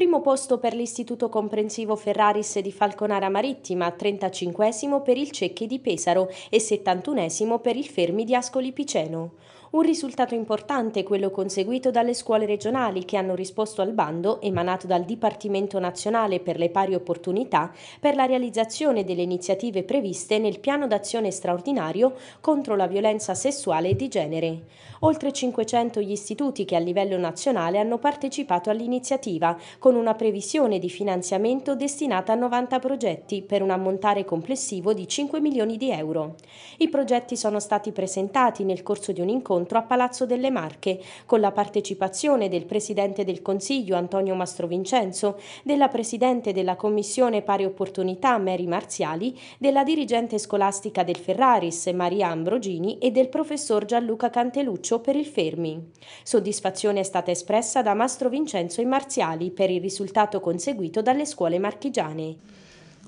primo posto per l'Istituto Comprensivo Ferraris di Falconara Marittima, 35 per il Cecchi di Pesaro e 71 per il Fermi di Ascoli Piceno. Un risultato importante quello conseguito dalle scuole regionali che hanno risposto al bando emanato dal Dipartimento nazionale per le pari opportunità per la realizzazione delle iniziative previste nel piano d'azione straordinario contro la violenza sessuale e di genere. Oltre 500 gli istituti che a livello nazionale hanno partecipato all'iniziativa con con una previsione di finanziamento destinata a 90 progetti per un ammontare complessivo di 5 milioni di euro. I progetti sono stati presentati nel corso di un incontro a Palazzo delle Marche con la partecipazione del Presidente del Consiglio Antonio Mastrovincenzo, della Presidente della Commissione Pari Opportunità Mary Marziali, della dirigente scolastica del Ferraris Maria Ambrogini e del professor Gianluca Canteluccio per il Fermi. Soddisfazione è stata espressa da Mastrovincenzo e Marziali per il risultato conseguito dalle scuole marchigiane.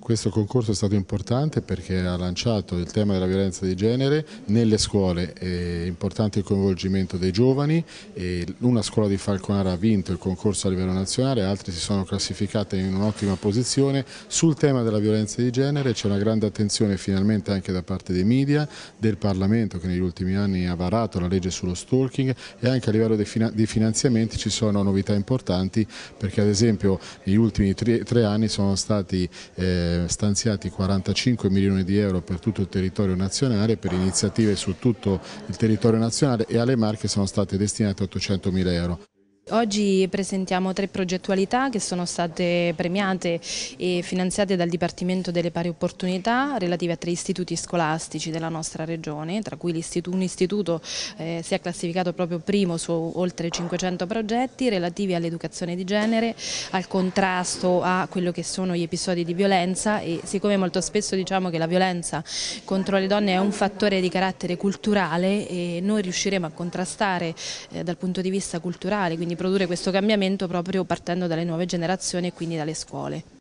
Questo concorso è stato importante perché ha lanciato il tema della violenza di genere nelle scuole, è importante il coinvolgimento dei giovani, una scuola di Falconara ha vinto il concorso a livello nazionale, altre si sono classificate in un'ottima posizione. Sul tema della violenza di genere c'è una grande attenzione finalmente anche da parte dei media, del Parlamento che negli ultimi anni ha varato la legge sullo stalking e anche a livello di finanziamenti ci sono novità importanti perché ad esempio negli ultimi tre, tre anni sono stati... Eh, stanziati 45 milioni di euro per tutto il territorio nazionale, per iniziative su tutto il territorio nazionale e alle Marche sono state destinate 800 mila euro. Oggi presentiamo tre progettualità che sono state premiate e finanziate dal Dipartimento delle Pari Opportunità relative a tre istituti scolastici della nostra regione, tra cui istituto, un istituto eh, si è classificato proprio primo su oltre 500 progetti relativi all'educazione di genere, al contrasto a quello che sono gli episodi di violenza e siccome molto spesso diciamo che la violenza contro le donne è un fattore di carattere culturale e noi riusciremo a contrastare eh, dal punto di vista culturale, quindi produrre questo cambiamento proprio partendo dalle nuove generazioni e quindi dalle scuole.